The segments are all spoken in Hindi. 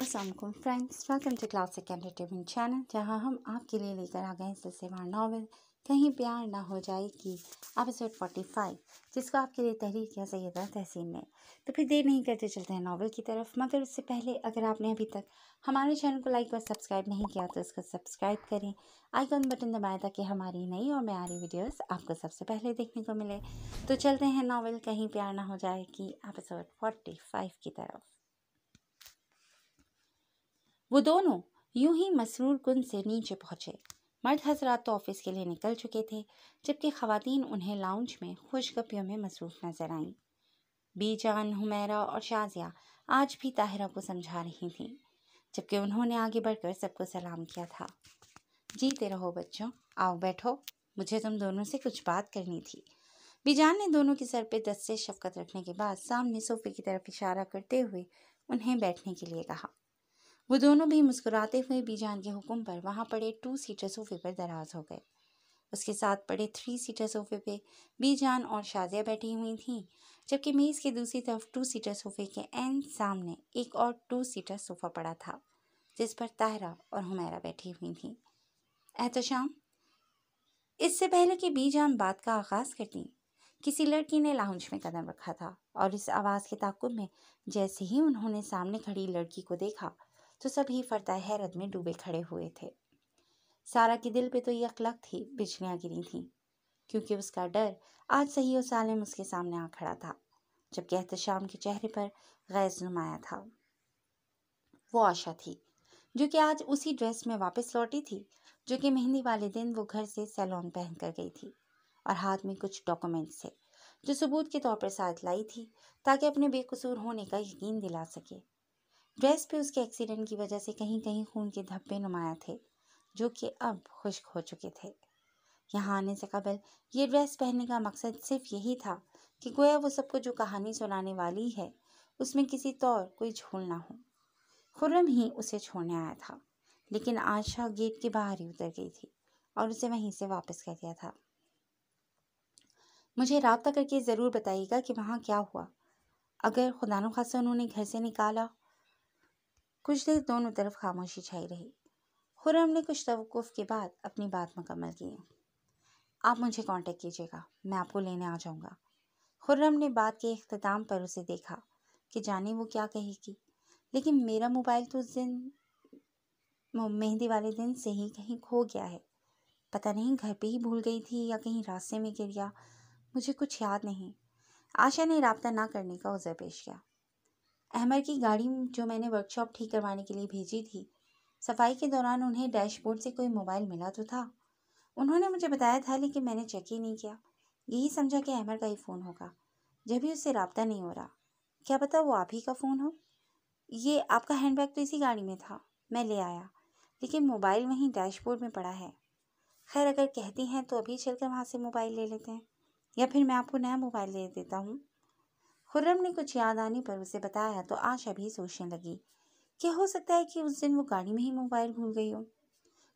Aslam friends welcome to classic entertainment channel जहां हम आपके लिए लेकर आ गए हैं सिलसिलेवार नावल कहीं प्यार ना हो जाए कि एपिसोड फोर्टी फाइव जिसको आपके लिए तहरीर किया सैदा तहसीन ने तो फिर देर नहीं करते चलते हैं नावल की तरफ मगर उससे पहले अगर आपने अभी तक हमारे चैनल को लाइक और सब्सक्राइब नहीं किया तो इसको सब्सक्राइब करें आइकॉन बटन दबाएं ताकि हमारी नई और म्यारी वीडियोज़ आपको सबसे पहले देखने को मिले तो चलते हैं नावल कहीं प्यार ना हो जाए कि एपिसोड फोर्टी फाइव की तरफ वो दोनों यूं ही मसरूर कुन से नीचे पहुंचे मर्द हजरात तो ऑफिस के लिए निकल चुके थे जबकि खवतिन उन्हें लाउंज में खुशगपियों में मसरूफ नजर आईं बीजान हुमैरा और शाजिया आज भी ताहिरा को समझा रही थीं जबकि उन्होंने आगे बढ़कर सबको सलाम किया था जीते रहो बच्चों आओ बैठो मुझे तुम दोनों से कुछ बात करनी थी बीजान ने दोनों के सर पे दस्ते शफकत रखने के बाद सामने सोफे की तरफ इशारा करते हुए उन्हें बैठने के लिए कहा वो दोनों भी मुस्कुराते हुए बीजान के हुक्म पर वहाँ पड़े टू सीटर सोफे पर दराज हो गए उसके साथ पड़े थ्री सीटर सोफे पे बीजान और शाजिया बैठी हुई थीं जबकि मेज़ के दूसरी तरफ टू सीटर सोफे के एन सामने एक और टू सीटर सोफ़ा पड़ा था जिस पर ताहरा और हमारा बैठी हुई थी एहतम इससे पहले कि बीजान बात का आगाज़ करती किसी लड़की ने लाउंज में कदम रखा था और इस आवाज़ के ताकुब में जैसे ही उन्होंने सामने खड़ी लड़की को देखा तो सभी फरता हैरत में डूबे खड़े हुए थे सारा के दिल पे तो यक लक थी बिजलियाँ गिरी थी क्योंकि उसका डर आज सही और में उसके सामने आ खड़ा था जबकि एहतशाम के चेहरे पर गैज नुमाया था वो आशा थी जो कि आज उसी ड्रेस में वापस लौटी थी जो कि मेहंदी वाले दिन वो घर से सैलून पहन कर गई थी और हाथ में कुछ डॉक्यूमेंट्स थे जो सबूत के तौर पर साथ लाई थी ताकि अपने बेकसूर होने का यकीन दिला सके ड्रेस पे उसके एक्सीडेंट की वजह से कहीं कहीं खून के धब्बे नुमाया थे जो कि अब खुश्क हो चुके थे यहाँ आने से कबल ये ड्रेस पहनने का मकसद सिर्फ यही था कि गोया वो सबको जो कहानी सुनाने वाली है उसमें किसी तौर कोई झूल ना हो खुर्रम ही उसे छोड़ने आया था लेकिन आशा गेट के बाहर ही उतर गई थी और उसे वहीं से वापस कर दिया था मुझे रबता करके ज़रूर बताइएगा कि वहाँ क्या हुआ अगर खुदा न खासा उन्होंने घर से निकाला कुछ देर दोनों तरफ खामोशी छाई रही खुर्रम ने कुछ तवक़ुफ़ के बाद अपनी बात मुकम्मल की आप मुझे कांटेक्ट कीजिएगा मैं आपको लेने आ जाऊँगा खुर्रम ने बात के अख्ताम पर उसे देखा कि जाने वो क्या कहेगी लेकिन मेरा मोबाइल तो उस दिन मेहंदी वाले दिन से ही कहीं खो गया है पता नहीं घर पे ही भूल गई थी या कहीं रास्ते में गिर गया मुझे कुछ याद नहीं आशा ने रबता ना करने का उज़र पेश किया अहमर की गाड़ी जो मैंने वर्कशॉप ठीक करवाने के लिए भेजी थी सफाई के दौरान उन्हें डैशबोर्ड से कोई मोबाइल मिला तो था उन्होंने मुझे बताया था लेकिन मैंने चेक ही नहीं किया यही समझा कि अहमर का ही फ़ोन होगा जब भी उससे रबता नहीं हो रहा क्या पता वो आप ही का फ़ोन हो ये आपका हैंडबैग तो इसी गाड़ी में था मैं ले आया लेकिन मोबाइल वहीं डैशबोर्ड में पड़ा है खैर अगर कहती हैं तो अभी चलकर वहाँ से मोबाइल ले लेते हैं या फिर मैं आपको नया मोबाइल ले देता हूँ खुर्रम ने कुछ याद आने पर उसे बताया तो आशा भी सोचने लगी क्या हो सकता है कि उस दिन वो गाड़ी में ही मोबाइल भूल गई हो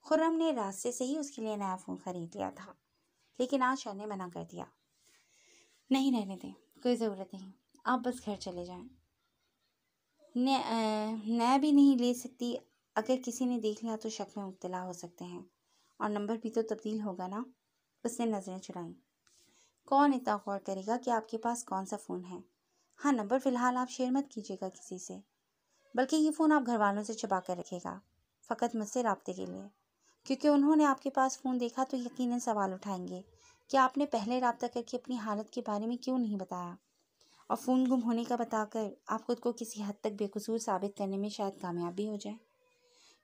खुर्रम ने रास्ते से ही उसके लिए नया फ़ोन खरीद लिया था लेकिन आशा ने मना कर दिया नहीं रहने दें कोई ज़रूरत नहीं आप बस घर चले जाएं नया भी नहीं ले सकती अगर किसी ने देख लिया तो शक में मुब्तला हो सकते हैं और नंबर भी तो तब्दील होगा ना उसने नज़रें चुराई कौन इतना गौर करेगा कि आपके पास कौन सा फ़ोन है हाँ नंबर फ़िलहाल आप शेयर मत कीजिएगा किसी से बल्कि ये फ़ोन आप घर वालों से छुपा कर रखेगा फ़कत मुझसे रबते के लिए क्योंकि उन्होंने आपके पास फ़ोन देखा तो यकीन सवाल उठाएंगे कि आपने पहले रबता करके अपनी हालत के बारे में क्यों नहीं बताया और फ़ोन गुम होने का बताकर आप खुद को किसी हद तक बेकसूर साबित करने में शायद कामयाबी हो जाए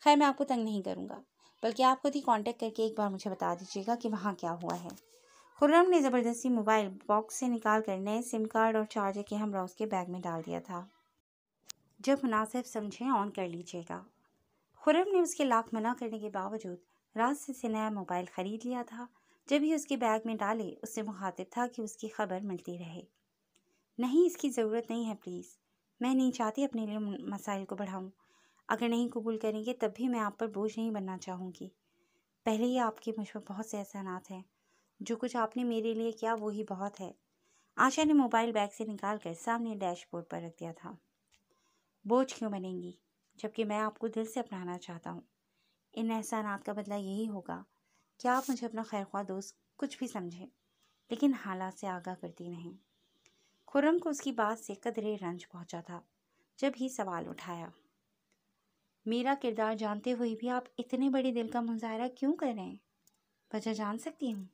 खैर मैं आपको तंग नहीं करूँगा बल्कि आप खुद ही कांटेक्ट करके एक बार मुझे बता दीजिएगा कि वहाँ क्या हुआ है खुर्रम ने ज़बरदस्ती मोबाइल बॉक्स से निकाल कर नए सिम कार्ड और चार्जर के हमरा उसके बैग में डाल दिया था जब मुनासिब समझें ऑन कर लीजिएगा खुर्रम ने उसके लाख मना करने के बावजूद रास्ते से नया मोबाइल ख़रीद लिया था जब ही उसके बैग में डाले उससे मुखातिब था कि उसकी खबर मिलती रहे नहीं इसकी ज़रूरत नहीं है प्लीज़ मैं नहीं चाहती अपने लिए मसाइल को बढ़ाऊँ अगर नहीं कबूल करेंगे तब भी मैं आप पर बोझ नहीं बनना चाहूँगी पहले ही आपके मुझ पर बहुत से एहसानात हैं जो कुछ आपने मेरे लिए किया वो ही बहुत है आशा ने मोबाइल बैग से निकाल कर सामने डैशबोर्ड पर रख दिया था बोझ क्यों बनेंगी जबकि मैं आपको दिल से अपनाना चाहता हूँ इन एहसानात का बदला यही होगा कि आप मुझे अपना खैरख्वा दोस्त कुछ भी समझें लेकिन हालात से आगाह करती नहीं खुरम को उसकी बात से कदरे रंज पहुंचा था जब ही सवाल उठाया मेरा किरदार जानते हुए भी आप इतने बड़े दिल का मुजाहरा क्यों कर रहे हैं वजह जान सकती हूँ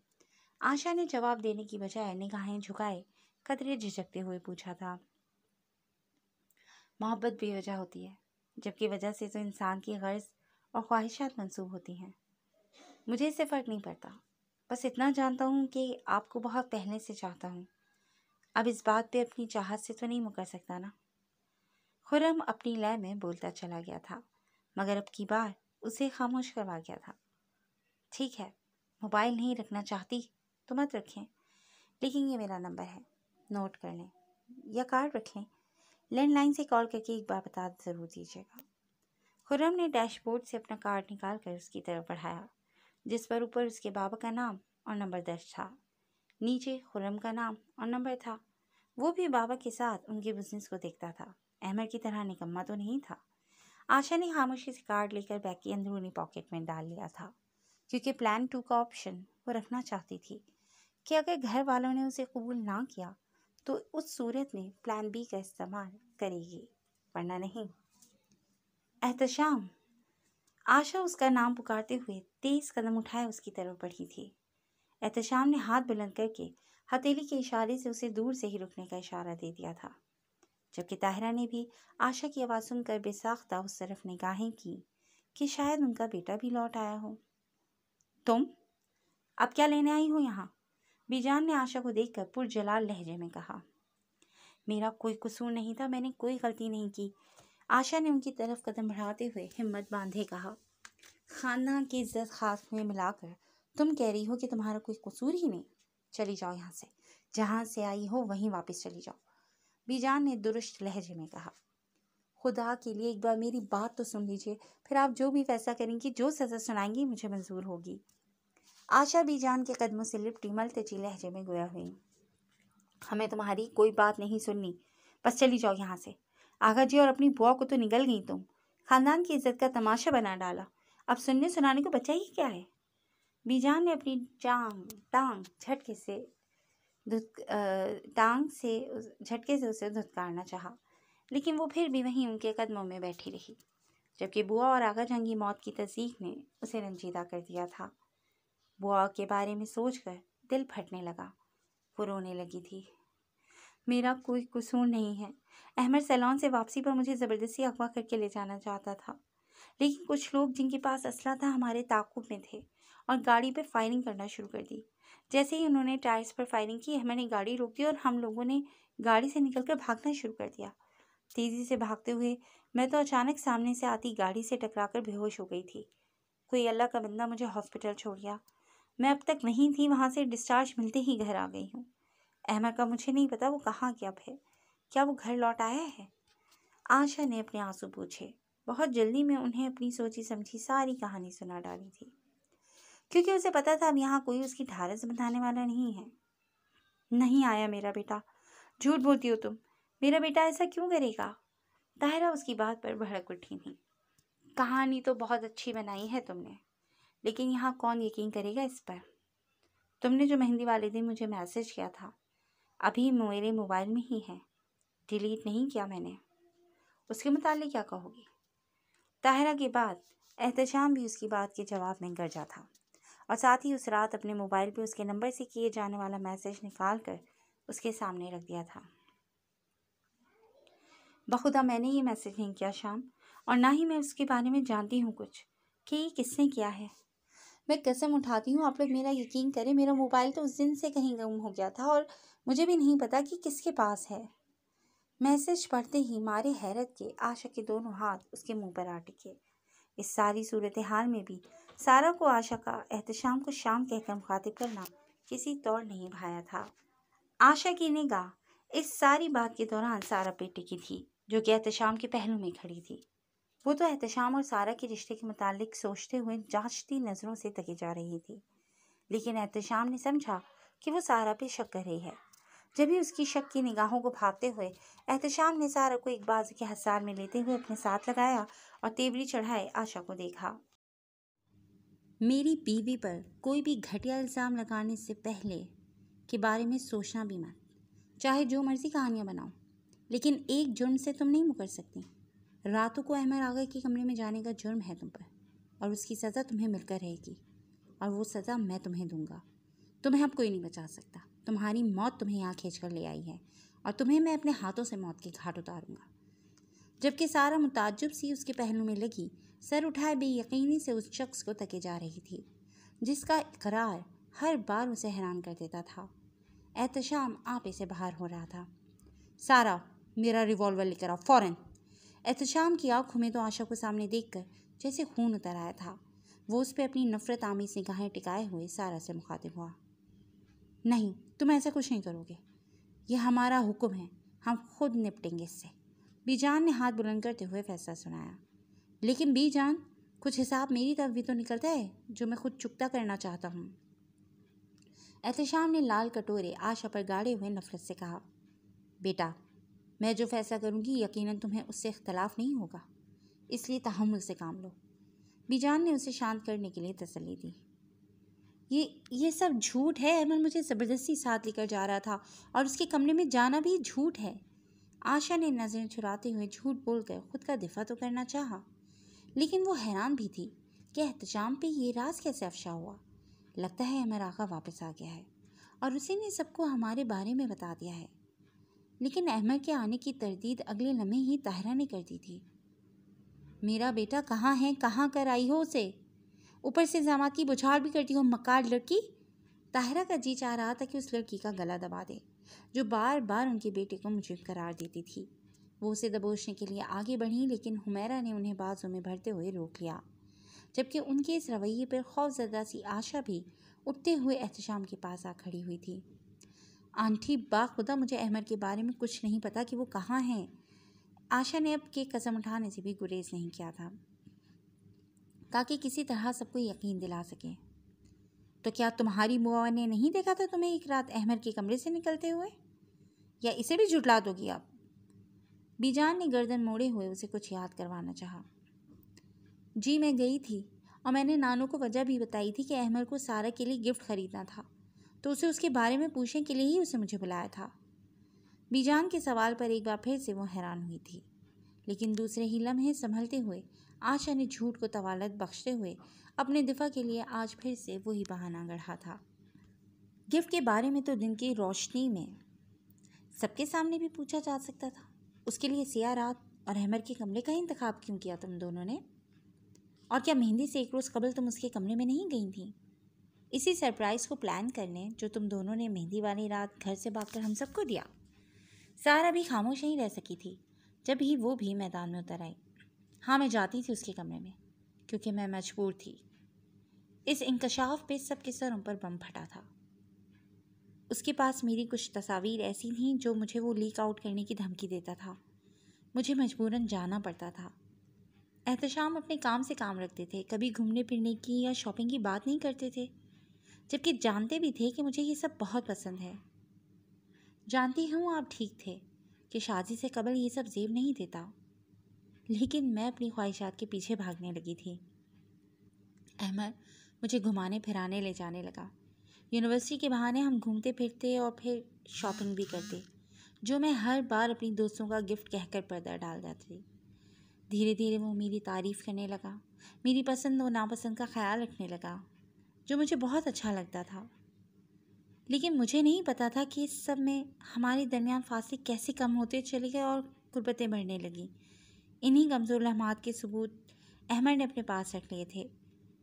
आशा ने जवाब देने की बजाय निगाहें झुकाए कदरे झिझकते हुए पूछा था मोहब्बत बेवजह होती है जबकि वजह से तो इंसान की गर्ज और ख्वाहिशात मंसूब होती हैं मुझे इससे फ़र्क नहीं पड़ता बस इतना जानता हूँ कि आपको बहुत पहले से चाहता हूँ अब इस बात पे अपनी चाहत से तो नहीं मुकर सकता ना खुरम अपनी लय में बोलता चला गया था मगर अब की बार उसे खामोश करवा गया था ठीक है मोबाइल नहीं रखना चाहती तो मत रखें लेकिन ये मेरा नंबर है नोट कर लें या कार्ड रख लें लैंडलाइन से कॉल करके एक बार बता ज़रूर दीजिएगा खुर्रम ने डैशबोर्ड से अपना कार्ड निकाल कर उसकी तरफ बढ़ाया जिस पर ऊपर उसके बाबा का नाम और नंबर दर्ज था नीचे खुर्रम का नाम और नंबर था वो भी बाबा के साथ उनके बिजनेस को देखता था अहमद की तरह निकम्मा तो नहीं था आशा ने खामोशी से कार्ड लेकर बैग की अंदरूनी पॉकेट में डाल लिया था क्योंकि प्लान टू का ऑप्शन वो रखना चाहती थी कि अगर घर वालों ने उसे कबूल ना किया तो उस सूरत में प्लान बी का इस्तेमाल करेगी वरना नहीं एहतशाम आशा उसका नाम पुकारते हुए तेज़ कदम उठाए उसकी तरफ बढ़ी थी एहतशाम ने हाथ बुलंद करके हथेली के इशारे से उसे दूर से ही रुकने का इशारा दे दिया था जबकि ताहरा ने भी आशा की आवाज़ सुनकर बेसाख्ता उस तरफ निगाहें की कि शायद उनका बेटा भी लौट आया हो तुम अब क्या लेने आई हो यहाँ बीजान ने आशा को देखकर पुरजलाल लहजे में कहा मेरा कोई कसूर नहीं था मैंने कोई गलती नहीं की आशा ने उनकी तरफ कदम बढ़ाते हुए हिम्मत बांधे कहा खाना की इज्जत खास में मिलाकर तुम कह रही हो कि तुम्हारा कोई कसूर ही नहीं चली जाओ यहाँ से जहाँ से आई हो वहीं वापस चली जाओ बीजान ने दुरुस्त लहजे में कहा खुदा के लिए एक बार मेरी बात तो सुन लीजिए फिर आप जो भी फैसला करेंगी जो सज़ा सुनाएंगी मुझे मंजूर होगी आशा भी जान के कदमों से लिपटी मलतची लहजे में गोया हुई हमें तुम्हारी कोई बात नहीं सुननी बस चली जाओ यहाँ से आगा जी और अपनी बुआ को तो निकल गई तुम खानदान की इज्जत का तमाशा बना डाला अब सुनने सुनाने को बचा ही क्या है बीजान ने अपनी टांग टांग झटके से धुत टांग से झटके से उसे धुतकारना चाहा लेकिन वो फिर भी वहीं उनके कदमों में बैठी रही जबकि बुआ और आगा जंगी मौत की तस्दीक ने उसे रंजीदा कर दिया था बुआ के बारे में सोचकर दिल फटने लगा वो रोने लगी थी मेरा कोई कसूर नहीं है अहमद सैलान से वापसी पर मुझे ज़बरदस्ती अगवा करके ले जाना चाहता था लेकिन कुछ लोग जिनके पास असला था हमारे ताकुब में थे और गाड़ी पर फायरिंग करना शुरू कर दी जैसे ही उन्होंने टायर्स पर फायरिंग की अहमद ने गाड़ी रोक दी और हम लोगों ने गाड़ी से निकलकर भागना शुरू कर दिया तेज़ी से भागते हुए मैं तो अचानक सामने से आती गाड़ी से टकराकर बेहोश हो गई थी कोई अल्लाह का बंदा मुझे हॉस्पिटल छोड़ गया मैं अब तक वहीं थी वहाँ से डिस्चार्ज मिलते ही घर आ गई हूँ अहमद का मुझे नहीं पता वो कहाँ गया है क्या वो घर लौट आया है आशा ने अपने आंसू पूछे बहुत जल्दी मैं उन्हें अपनी सोची समझी सारी कहानी सुना डाली थी क्योंकि उसे पता था अब यहाँ कोई उसकी ढारस बंधाने वाला नहीं है नहीं आया मेरा बेटा झूठ बोलती हो तुम मेरा बेटा ऐसा क्यों करेगा ताहरा उसकी बात पर भड़क उठी थी कहानी तो बहुत अच्छी बनाई है तुमने लेकिन यहाँ कौन यकीन करेगा इस पर तुमने जो मेहंदी वाले दिन मुझे मैसेज किया था अभी मेरे मोबाइल में ही है डिलीट नहीं किया मैंने उसके मुताल क्या कहोगी ताहरा के बाद एहतजाम भी उसकी बात के जवाब में गर्जा था और साथ ही उस रात अपने मोबाइल पे उसके नंबर से किए जाने वाला मैसेज निकाल कर उसके सामने रख दिया था बखुदा मैंने ये मैसेज नहीं किया शाम और ना ही मैं उसके बारे में जानती हूँ कुछ कि किसने किया है मैं कसम उठाती हूँ आप लोग मेरा यकीन करें मेरा मोबाइल तो उस दिन से कहीं गुम हो गया था और मुझे भी नहीं पता कि किसके पास है मैसेज पढ़ते ही मारे हैरत के आशा के दोनों हाथ उसके मुंह पर आ टिके इस सारी सूरत हाल में भी सारा को आशा का एहतशाम को शाम कहकर मुखातिब करना किसी तौर नहीं भाया था आशा की निगाह इस सारी बात के दौरान सारा पे की थी जो कि एहतशाम के पहलू में खड़ी थी वो तो एहतशाम और सारा के रिश्ते के मुतालिक सोचते हुए जांचती नज़रों से तकी जा रही थी लेकिन एहतशाम ने समझा कि वो सारा पे शक कर रही है जब भी उसकी शक की निगाहों को भागते हुए एहतशाम ने सारा को एक बाजू के हसार में लेते हुए अपने साथ लगाया और तेवरी चढ़ाए आशा को देखा मेरी बीवी पर कोई भी घटिया इल्ज़ाम लगाने से पहले के बारे में सोचना भी मत चाहे जो मर्ज़ी कहानियाँ बनाओ लेकिन एक जुर्म से तुम नहीं मुकर सकती रातों को अहमद आगे के कमरे में जाने का जुर्म है तुम पर और उसकी सज़ा तुम्हें मिलकर रहेगी और वो सज़ा मैं तुम्हें दूंगा तुम्हें अब कोई नहीं बचा सकता तुम्हारी मौत तुम्हें यहाँ खींच कर ले आई है और तुम्हें मैं अपने हाथों से मौत के घाट उतारूँगा जबकि सारा मुताजुब सी उसके पहलू में लगी सर उठाए बेयकीनी से उस शख्स को तके जा रही थी जिसका इकरार हर बार उसे हैरान कर देता था एहतशाम आप इसे बाहर हो रहा था सारा मेरा रिवॉल्वर लेकर आओ फ़ौरन एहतशाम की आंखों में तो आशा को सामने देखकर जैसे खून उतर आया था वो उस पर अपनी नफरत से निगाहें टिकाए हुए सारा से मुखातिब हुआ नहीं तुम ऐसा कुछ नहीं करोगे यह हमारा हुक्म है हम खुद निपटेंगे इससे बीजान ने हाथ बुलंद करते हुए फैसला सुनाया लेकिन बीजान कुछ हिसाब मेरी तरफ भी तो निकलता है जो मैं खुद चुकता करना चाहता हूँ एहतशाम ने लाल कटोरे आशा पर गाड़े हुए नफरत से कहा बेटा मैं जो फ़ैसला करूँगी यकीनन तुम्हें उससे इख्तलाफ नहीं होगा इसलिए तहमुल से काम लो बीजान ने उसे शांत करने के लिए तसली दी ये ये सब झूठ है अमन मुझे ज़बरदस्ती साथ लेकर जा रहा था और उसके कमरे में जाना भी झूठ है आशा ने नज़रें छुराते हुए झूठ बोलकर खुद का दिफा तो करना चाहा लेकिन वो हैरान भी थी कि अहतजाम पे ये राज कैसे अफशा हुआ लगता है अमर आका वापस आ गया है और उसी ने सबको हमारे बारे में बता दिया है लेकिन अहमद के आने की तरदीद अगले लम्हे ही ताहरा ने कर दी थी मेरा बेटा कहाँ है कहाँ कर आई हो उसे ऊपर से जमा की बुझाड़ भी करती हो मकार लड़की ताहरा का जी चाह रहा था कि उस लड़की का गला दबा दे जो बार बार उनके बेटे को मुझे करार देती थी वो उसे दबोचने के लिए आगे बढ़ी लेकिन हुमैरा ने उन्हें बाजों में भरते हुए रोक लिया जबकि उनके इस रवैये पर खौफजदा सी आशा भी उठते हुए एहतशाम के पास आ खड़ी हुई थी आंटी बाखुदा मुझे अहमद के बारे में कुछ नहीं पता कि वो कहाँ हैं आशा ने अब के कसम उठाने से भी गुरेज नहीं किया था ताकि किसी तरह सबको यकीन दिला सके तो क्या तुम्हारी बुआ ने नहीं देखा था तुम्हें एक रात अहमद के कमरे से निकलते हुए या इसे भी जुटला दोगी आप बीजान ने गर्दन मोड़े हुए उसे कुछ याद करवाना चाहा जी मैं गई थी और मैंने नानू को वजह भी बताई थी कि अहमद को सारा के लिए गिफ्ट ख़रीदना था तो उसे उसके बारे में पूछने के लिए ही उसे मुझे बुलाया था बीजान के सवाल पर एक बार फिर से वो हैरान हुई थी लेकिन दूसरे ही लम्हे संभलते हुए आशा ने झूठ को तवालत बख्शते हुए अपने दिफा के लिए आज फिर से वही बहाना गढ़ा था गिफ्ट के बारे में तो दिन की रोशनी में सबके सामने भी पूछा जा सकता था उसके लिए सिया रात और हेमर के कमरे का इंतखब क्यों किया तुम दोनों ने और क्या मेहंदी से एक रोज़ कबल तुम उसके कमरे में नहीं गई थी इसी सरप्राइज़ को प्लान करने जो तुम दोनों ने मेहंदी वाली रात घर से भागकर हम सबको दिया सारा भी खामोश नहीं रह सकी थी जब ही वो भी मैदान में उतर आई हाँ मैं जाती थी उसके कमरे में क्योंकि मैं मजबूर थी इस इंकशाफ पे सबके सरों पर बम फटा था उसके पास मेरी कुछ तस्वीर ऐसी थीं जो मुझे वो लीक आउट करने की धमकी देता था मुझे मजबूरन जाना पड़ता था एहतशाम अपने काम से काम रखते थे कभी घूमने फिरने की या शॉपिंग की बात नहीं करते थे जबकि जानते भी थे कि मुझे ये सब बहुत पसंद है जानती हूँ आप ठीक थे कि शादी से कबल ये सब जेब नहीं देता लेकिन मैं अपनी ख्वाहिशात के पीछे भागने लगी थी अहमद मुझे घुमाने फिराने ले जाने लगा यूनिवर्सिटी के बहाने हम घूमते फिरते और फिर शॉपिंग भी करते जो मैं हर बार अपनी दोस्तों का गिफ्ट कहकर पर्दा डाल जाती धीरे धीरे वो मेरी तारीफ़ करने लगा मेरी पसंद और नापसंद का ख्याल रखने लगा जो मुझे बहुत अच्छा लगता था लेकिन मुझे नहीं पता था कि इस सब में हमारे दरमियान फासले कैसे कम होते चले गए और गुर्बतें बढ़ने लगीं इन्हीं कमज़ोर लम्हात के सबूत अहमद ने अपने पास रख लिए थे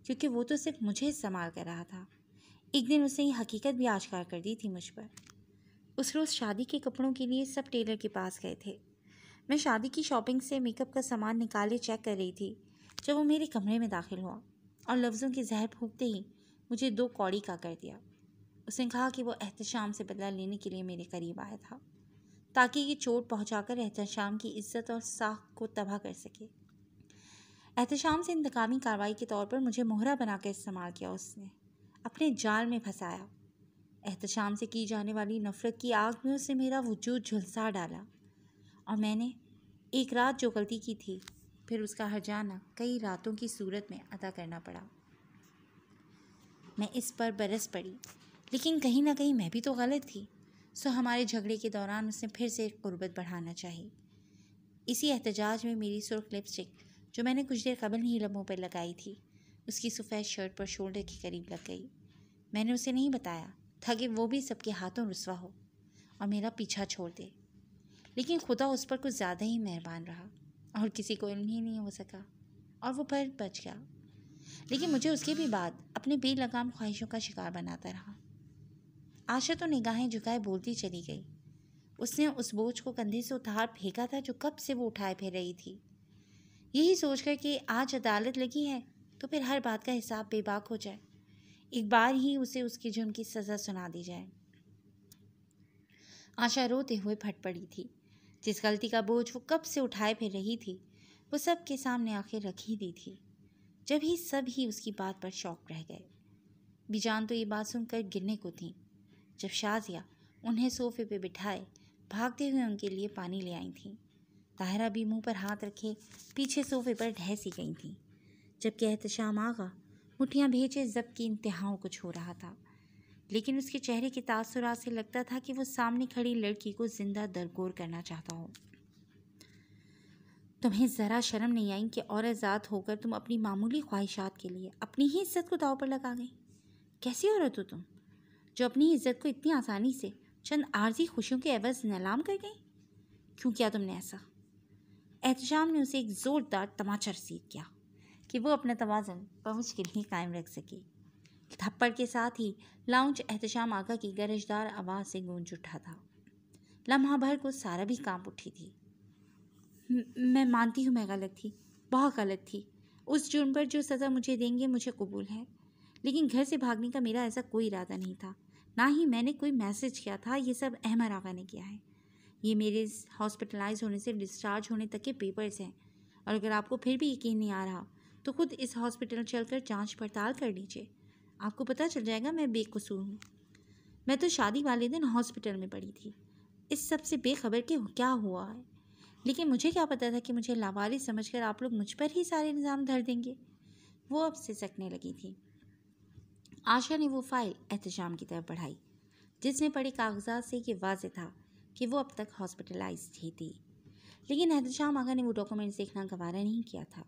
क्योंकि वो तो सिर्फ मुझे इस्तेमाल कर रहा था एक दिन उसने ये हकीकत भी आश्कार कर दी थी मुझ पर उस रोज़ शादी के कपड़ों के लिए सब टेलर के पास गए थे मैं शादी की शॉपिंग से मेकअप का सामान निकाले चेक कर रही थी जब वो मेरे कमरे में दाखिल हुआ और लफ्ज़ों के जहर फूकते ही मुझे दो कौड़ी का कर दिया उसने कहा कि वो एहतशाम से बदला लेने के लिए मेरे करीब आया था ताकि ये चोट पहुंचाकर एहतशाम की इज्जत और साख को तबाह कर सके एहतशाम से इंतकामी कार्रवाई के तौर पर मुझे मोहरा बनाकर इस्तेमाल किया उसने अपने जाल में फंसाया एहतशाम से की जाने वाली नफ़रत की आग में उसने मेरा वजूद झुलसा डाला और मैंने एक रात जो गलती की थी फिर उसका हर जाना कई रातों की सूरत में अदा करना पड़ा मैं इस पर बरस पड़ी लेकिन कहीं ना कहीं मैं भी तो गलत थी सो हमारे झगड़े के दौरान उसने फिर से गुर्बत बढ़ाना चाहिए इसी एहतजाज में मेरी सुर्ख लिपस्टिक जो मैंने कुछ देर कबल ही लम्हों पर लगाई थी उसकी सफ़ेद शर्ट पर शोल्डर के करीब लग गई मैंने उसे नहीं बताया था कि वो भी सबके हाथों रसवा हो और मेरा पीछा छोड़ दे लेकिन खुदा उस पर कुछ ज़्यादा ही मेहरबान रहा और किसी को इल्म ही नहीं हो सका और वो पर बच गया लेकिन मुझे उसके भी बाद अपने बेलगाम ख्वाहिशों का शिकार बनाता रहा आशा तो निगाहें झुकाए बोलती चली गई उसने उस बोझ को कंधे से उतार फेंका था जो कब से वो उठाए फिर रही थी यही सोचकर कि आज अदालत लगी है तो फिर हर बात का हिसाब बेबाक हो जाए एक बार ही उसे उसकी जुर्म की सज़ा सुना दी जाए आशा रोते हुए फट पड़ी थी जिस गलती का बोझ वो कब से उठाए फिर रही थी वो सब के सामने आखिर रख ही दी थी जब ही सब ही उसकी बात पर शौक रह गए बीजान तो ये बात सुनकर गिरने को थी जब शाजिया उन्हें सोफे पे बिठाए भागते हुए उनके लिए पानी ले आई थी ताहरा भी मुंह पर हाथ रखे पीछे सोफे पर ढहसी गई थी जबकि एहतशाम आगा मुठियाँ भेजे जब की इंतहाओं को हो रहा था लेकिन उसके चेहरे के तासुरात से लगता था कि वो सामने खड़ी लड़की को ज़िंदा दरगोर करना चाहता हो तुम्हें ज़रा शर्म नहीं आई कि और आज़ाद होकर तुम अपनी मामूली ख्वाहिशात के लिए अपनी ही इज्जत को दाव पर लगा गई कैसी औरत हो तुम जो अपनी इज्जत को इतनी आसानी से चंद आर्जी खुशियों के एवज नलाम कर गई क्यों किया तुमने ऐसा एहतजाम ने उसे एक ज़ोरदार तमाचा रसीद किया कि वो अपना तोज़न बमुश्किल ही कायम रख सके थप्पड़ के साथ ही लाउंज एहतजाम आगा की गरजदार आवाज़ से गूंज उठा था लम्हा भर को सारा भी काम उठी थी मैं मानती हूँ मैं गलत थी बहुत गलत थी उस जुर्म पर जो सज़ा मुझे देंगे मुझे कबूल है लेकिन घर से भागने का मेरा ऐसा कोई इरादा नहीं था ना ही मैंने कोई मैसेज किया था ये सब अहमर आगा ने किया है ये मेरे हॉस्पिटलाइज होने से डिस्चार्ज होने तक के पेपर्स हैं और अगर आपको फिर भी यकीन नहीं आ रहा तो खुद इस हॉस्पिटल चलकर जांच पड़ताल कर लीजिए आपको पता चल जाएगा मैं बेकसूर हूँ मैं तो शादी वाले दिन हॉस्पिटल में पड़ी थी इस सब से बेखबर के क्या हुआ है लेकिन मुझे क्या पता था कि मुझे लावारिस समझकर आप लोग मुझ पर ही सारे इल्ज़ाम धर देंगे वो अब से सकने लगी थी आशा ने वो फ़ाइल एहतजाम की तरफ बढ़ाई जिसमें पड़े कागजात से ये वाज था कि वो अब तक हॉस्पिटलाइज ही थी लेकिन एहतजाम आगा ने वो डॉक्यूमेंट्स देखना गवारा नहीं किया था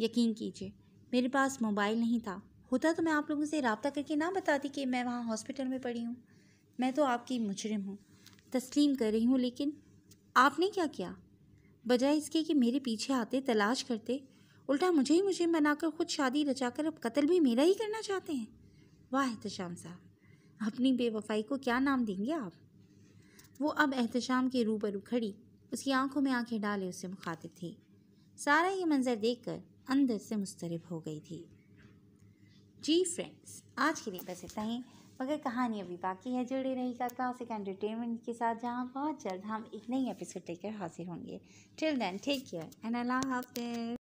यकीन कीजिए मेरे पास मोबाइल नहीं था होता तो मैं आप लोगों से रबता करके ना बताती कि मैं वहाँ हॉस्पिटल में पड़ी हूँ मैं तो आपकी मुजरिम हूँ तस्लीम कर रही हूँ लेकिन आपने क्या किया बजाय इसके कि मेरे पीछे आते तलाश करते उल्टा मुझे ही मुझे बनाकर खुद शादी रचाकर अब कत्ल भी मेरा ही करना चाहते हैं वाह एहतशाम साहब अपनी बेवफाई को क्या नाम देंगे आप वो अब एहतशाम के रूबरू खड़ी उसकी आंखों में आंखें डाले उसे मुखातिब थी सारा ये मंज़र देखकर अंदर से मुस्तरब हो गई थी जी फ्रेंड्स आज के लिए बस इतना ही मगर कहानी अभी बाकी है जुड़े रहिएगा क्लासिक एंटरटेनमेंट के साथ जहाँ बहुत जल्द हम एक नई एपिसोड लेकर हाजिर होंगे till then take care and अल्लाह हाफिज